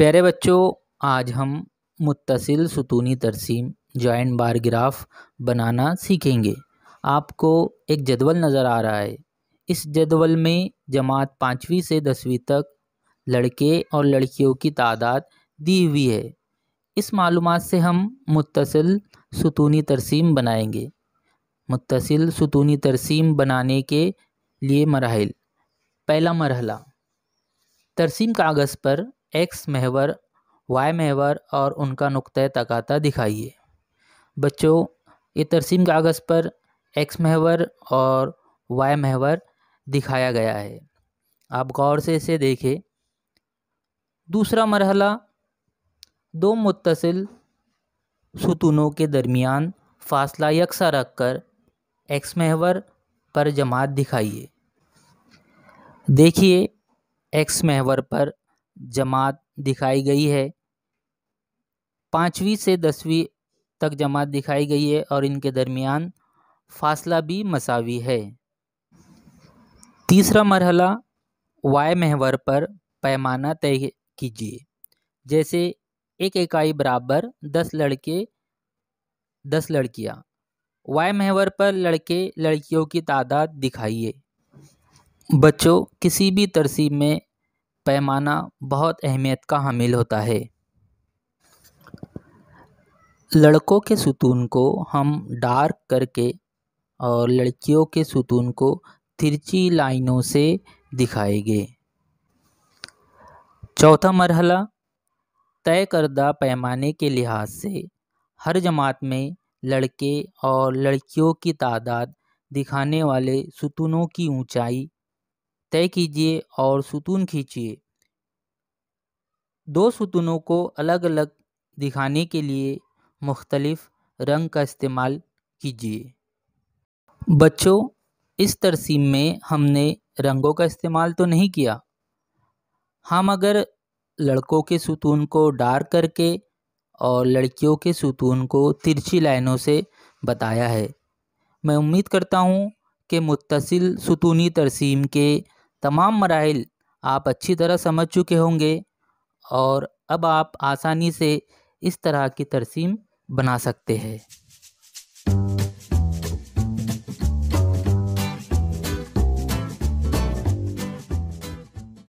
प्यारे बच्चों आज हम मुतसिल सुतूनी तरसीम जॉइंट बार ग्राफ बनाना सीखेंगे आपको एक जदवल नज़र आ रहा है इस जदवल में जमात पाँचवीं से दसवीं तक लड़के और लड़कियों की तादाद दी हुई है इस मालूम से हम मुतसिल सुतूनी तरसीम बनाएंगे मुतसिल सुतूनी तरसीम बनाने के लिए मरहल पहला मरहला तरसीम कागज़ पर एक्स महवर वाई महवर और उनका नुक़ तकाता दिखाइए बच्चों ये तरसीम कागज़ पर एक्स महवर और वाई महवर दिखाया गया है आप गौर से इसे देखें दूसरा मरहला दो मुतसिल सुतूनों के दरमियान फासला यकसा रख कर एक्स महवर पर जमात दिखाइए देखिए एक्स महवर पर जमात दिखाई गई है पाँचवीं से दसवीं तक जमात दिखाई गई है और इनके दरमियान फासला भी मसावी है तीसरा मरहला वाय महवर पर पैमाना तय कीजिए जैसे एक इकाई बराबर दस लड़के दस लड़कियाँ वाय महवर पर लड़के लड़कियों की तादाद दिखाइए बच्चों किसी भी तरसीब में पैमाना बहुत अहमियत का हामिल होता है लड़कों के सुतून को हम डार्क करके और लड़कियों के सुतून को तिरछी लाइनों से दिखाएंगे चौथा मरहला तय करदा पैमाने के लिहाज से हर जमात में लड़के और लड़कियों की तादाद दिखाने वाले सुतूनों की ऊंचाई तय कीजिए और सुतून खींचिए दो सुतूनों को अलग अलग दिखाने के लिए मुख्तलिफ रंग का इस्तेमाल कीजिए बच्चों इस तरसीम में हमने रंगों का इस्तेमाल तो नहीं किया हम अगर लड़कों के सुतून को डार्क करके और लड़कियों के सुतून को तिरछी लाइनों से बताया है मैं उम्मीद करता हूँ कि मुतसिल सुतूनी तरसीम के तमाम मराहल आप अच्छी तरह समझ चुके होंगे और अब आप आसानी से इस तरह की तरसीम बना सकते हैं